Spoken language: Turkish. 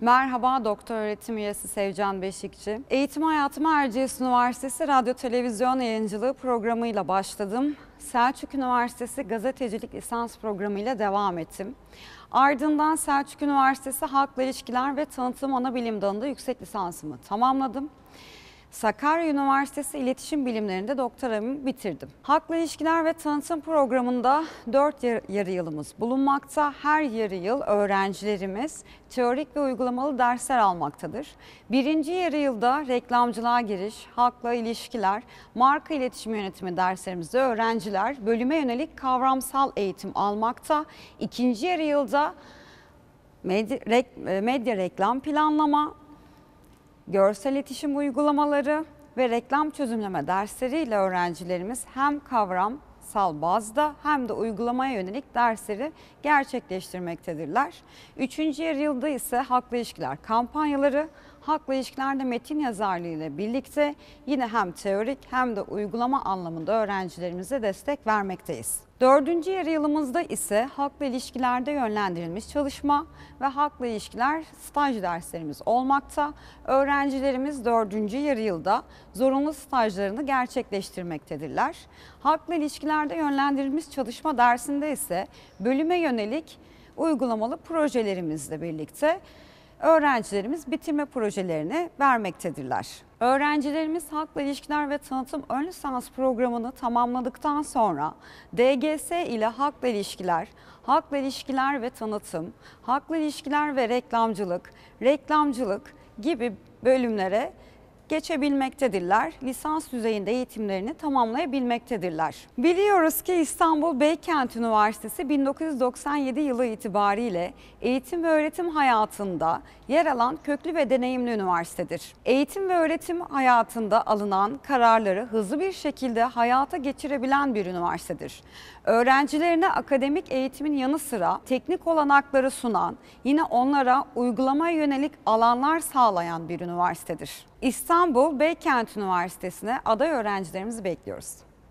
Merhaba doktor öğretim üyesi Sevcan Beşikçi. Eğitim hayatıma Erciyes Üniversitesi Radyo Televizyon Yayıncılığı programıyla başladım. Selçuk Üniversitesi Gazetecilik Lisans Programı ile devam ettim. Ardından Selçuk Üniversitesi Halkla İlişkiler ve Tanıtım Anabilim Dalı'nda yüksek lisansımı tamamladım. Sakarya Üniversitesi İletişim Bilimlerinde doktoramı bitirdim. Halkla İlişkiler ve tanıtım programında 4 yarı yılımız bulunmakta. Her yarı yıl öğrencilerimiz teorik ve uygulamalı dersler almaktadır. Birinci yarı yılda reklamcılığa giriş, halkla ilişkiler, marka iletişim yönetimi derslerimizde öğrenciler bölüme yönelik kavramsal eğitim almakta. İkinci yarı yılda medya, medya reklam planlama, görsel iletişim uygulamaları ve reklam çözümleme dersleriyle öğrencilerimiz hem kavramsal bazda hem de uygulamaya yönelik dersleri gerçekleştirmektedirler. Üçüncü yarı yılda ise halkla ilişkiler kampanyaları, Halkla ilişkilerde metin yazarlığıyla birlikte yine hem teorik hem de uygulama anlamında öğrencilerimize destek vermekteyiz. Dördüncü yarı yılımızda ise halkla ilişkilerde yönlendirilmiş çalışma ve halkla ilişkiler staj derslerimiz olmakta. Öğrencilerimiz dördüncü yarı yılda zorunlu stajlarını gerçekleştirmektedirler. Halkla ilişkilerde yönlendirilmiş çalışma dersinde ise bölüme yönelik uygulamalı projelerimizle birlikte öğrencilerimiz bitirme projelerini vermektedirler. Öğrencilerimiz Halkla İlişkiler ve Tanıtım Ön Lisans programını tamamladıktan sonra DGS ile Halkla İlişkiler, Halkla İlişkiler ve Tanıtım, Halkla İlişkiler ve Reklamcılık, Reklamcılık gibi bölümlere geçebilmektedirler. Lisans düzeyinde eğitimlerini tamamlayabilmektedirler. Biliyoruz ki İstanbul Beykent Üniversitesi 1997 yılı itibariyle eğitim ve öğretim hayatında yer alan köklü ve deneyimli üniversitedir. Eğitim ve öğretim hayatında alınan kararları hızlı bir şekilde hayata geçirebilen bir üniversitedir. Öğrencilerine akademik eğitimin yanı sıra teknik olanakları sunan, yine onlara uygulama yönelik alanlar sağlayan bir üniversitedir. İstanbul Beykent Üniversitesi'ne aday öğrencilerimizi bekliyoruz.